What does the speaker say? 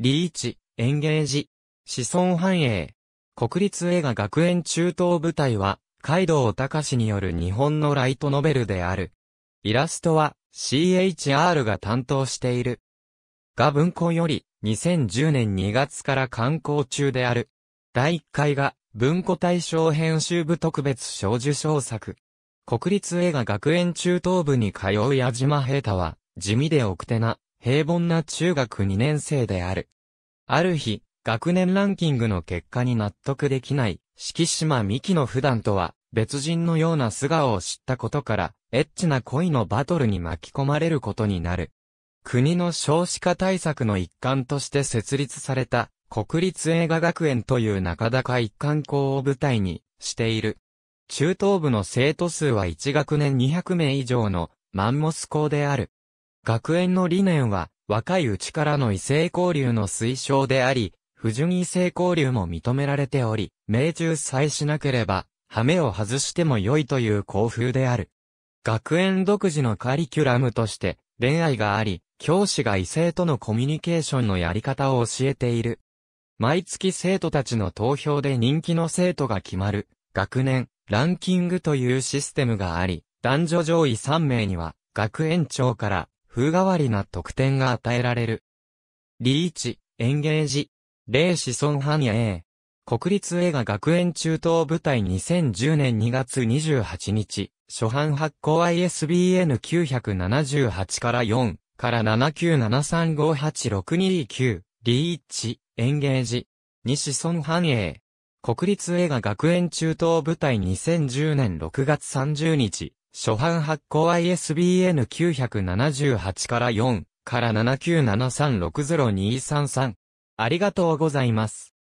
リーチ、エンゲージ、子孫繁栄。国立映画学園中等部隊は、海道シによる日本のライトノベルである。イラストは CHR が担当している。が文庫より2010年2月から刊行中である。第1回が文庫大賞編集部特別賞受賞作。国立映画学園中等部に通う矢島平太は地味で奥手な平凡な中学2年生である。ある日、学年ランキングの結果に納得できない、四季島美希の普段とは別人のような素顔を知ったことから、エッチな恋のバトルに巻き込まれることになる。国の少子化対策の一環として設立された、国立映画学園という中高一貫校を舞台にしている。中等部の生徒数は1学年200名以上のマンモス校である。学園の理念は、若いうちからの異性交流の推奨であり、不純異性交流も認められており、命中さえしなければ、羽目を外しても良いという校風である。学園独自のカリキュラムとして、恋愛があり、教師が異性とのコミュニケーションのやり方を教えている。毎月生徒たちの投票で人気の生徒が決まる、学年、ランキングというシステムがあり、男女上位3名には、学園長から風変わりな得点が与えられる。リーチ、エンゲージ、レシソンハンエー。国立映画学園中等部隊2010年2月28日、初版発行 ISBN 978から4から797358629、リーチ、エンゲージ、西ンエー。国立映画学園中等部隊2010年6月30日、初版発行 ISBN 978から4から7 9 7 3 6 0 2 3 3ありがとうございます。